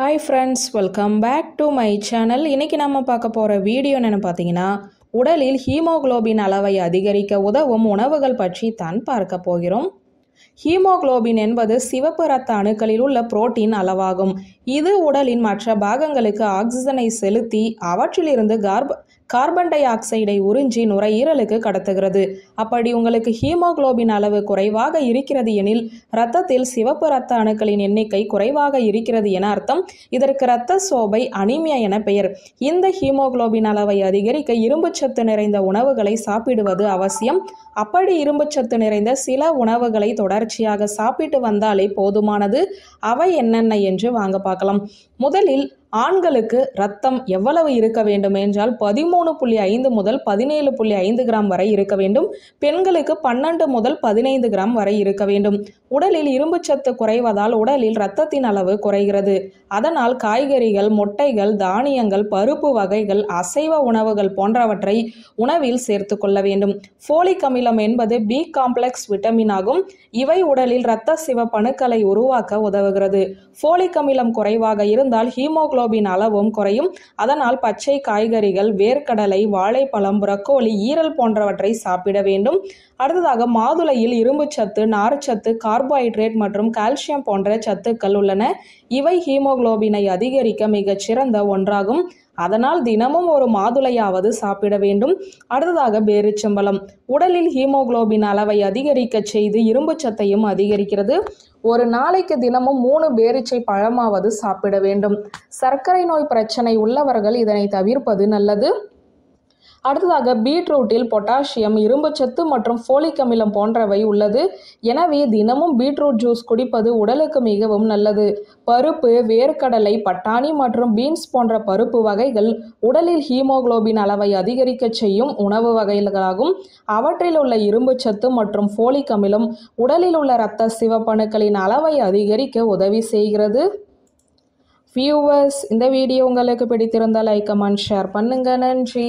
hi friends welcome back to my channel இன்றைக்கி நம்ம பார்க்க போகிற வீடியோ என்னென்னு பார்த்தீங்கன்னா உடலில் ஹீமோக்ளோபின் அளவை அதிகரிக்க உதவும் உணவுகள் பற்றி தான் பார்க்க போகிறோம் ஹீமோக்ளோபின் என்பது சிவப்பு ரத்த அணுக்களில் உள்ள புரோட்டீன் அளவாகும் இது உடலின் மற்ற பாகங்களுக்கு ஆக்சிஜனை செலுத்தி அவற்றிலிருந்து கார்ப கார்பன் டை ஆக்சைடை உறிஞ்சி நுரையீரலுக்கு கடத்துகிறது அப்படி உங்களுக்கு ஹீமோகுளோபின் அளவு குறைவாக இருக்கிறது எனில் இரத்தத்தில் சிவப்பு இரத்த அணுக்களின் எண்ணிக்கை குறைவாக இருக்கிறது என அர்த்தம் இதற்கு இரத்த சோபை அனிமியா என பெயர் இந்த ஹீமோகுளோபின் அளவை அதிகரிக்க இரும்புச்சத்து நிறைந்த உணவுகளை சாப்பிடுவது அவசியம் அப்படி இரும்புச்சத்து நிறைந்த சில உணவுகளை தொடர்ச்சியாக சாப்பிட்டு வந்தாலே போதுமானது அவை என்னென்ன என்று வாங்க பார்க்கலாம் முதலில் ஆண்களுக்கு ரத்தம் எவ்வளவு இருக்க வேண்டும் என்றால் பதிமூணு புள்ளி ஐந்து முதல் பதினேழு புள்ளி ஐந்து கிராம் வரை இருக்க வேண்டும் பெண்களுக்கு பன்னெண்டு முதல் பதினைந்து கிராம் வரை இருக்க வேண்டும் உடலில் சத்து குறைவதால் உடலில் இரத்தத்தின் அளவு குறைகிறது அதனால் காய்கறிகள் முட்டைகள் தானியங்கள் பருப்பு வகைகள் அசைவ உணவுகள் போன்றவற்றை உணவில் சேர்த்து கொள்ள வேண்டும் ஃபோலிக் அமிலம் என்பது பி காம்ப்ளெக்ஸ் விட்டமின் ஆகும் இவை உடலில் இரத்த சிவப்பணுக்களை உருவாக்க உதவுகிறது ஃபோலிக் அமிலம் குறைவாக இருந்தால் ஹீமோ ஹீமோக்ளோபின் அளவும் குறையும் அதனால் பச்சை காய்கறிகள் வேர்க்கடலை வாழைப்பழம் புரக்கோலி ஈரல் போன்றவற்றை சாப்பிட வேண்டும் அடுத்ததாக மாதுளையில் இரும்புச்சத்து நார்ச்சத்து கார்போஹைட்ரேட் மற்றும் கால்சியம் போன்ற சத்துக்கள் உள்ளன இவை ஹீமோகுளோபினை அதிகரிக்க மிகச் சிறந்த ஒன்றாகும் அதனால் தினமும் ஒரு மாதுளையாவது சாப்பிட வேண்டும் அடுத்ததாக பேரிச்சம்பளம் உடலில் ஹீமோகுளோபின் அளவை அதிகரிக்க செய்து இரும்புச்சத்தையும் அதிகரிக்கிறது ஒரு நாளைக்கு தினமும் மூணு பேரிச்சை பழமாவது சாப்பிட வேண்டும் சர்க்கரை நோய் பிரச்சனை உள்ளவர்கள் இதனை தவிர்ப்பது நல்லது அடுத்ததாக பீட்ரூட்டில் பொட்டாசியம் இரும்புச்சத்து மற்றும் ஃபோலிக் அமிலம் போன்றவை உள்ளது எனவே தினமும் பீட்ரூட் ஜூஸ் குடிப்பது உடலுக்கு மிகவும் நல்லது பருப்பு வேர்க்கடலை பட்டாணி மற்றும் பீன்ஸ் போன்ற பருப்பு வகைகள் உடலில் ஹீமோகுளோபின் அளவை அதிகரிக்க செய்யும் உணவு வகைகளாகும் அவற்றில் உள்ள இரும்புச்சத்து மற்றும் ஃபோலிக் அமிலம் உடலில் உள்ள இரத்த சிவப்பணுக்களின் அளவை அதிகரிக்க உதவி செய்கிறது வியூவர்ஸ் இந்த வீடியோ உங்களுக்கு பிடித்திருந்தால் லைக் கமெண்ட் ஷேர் பண்ணுங்கள் நன்றி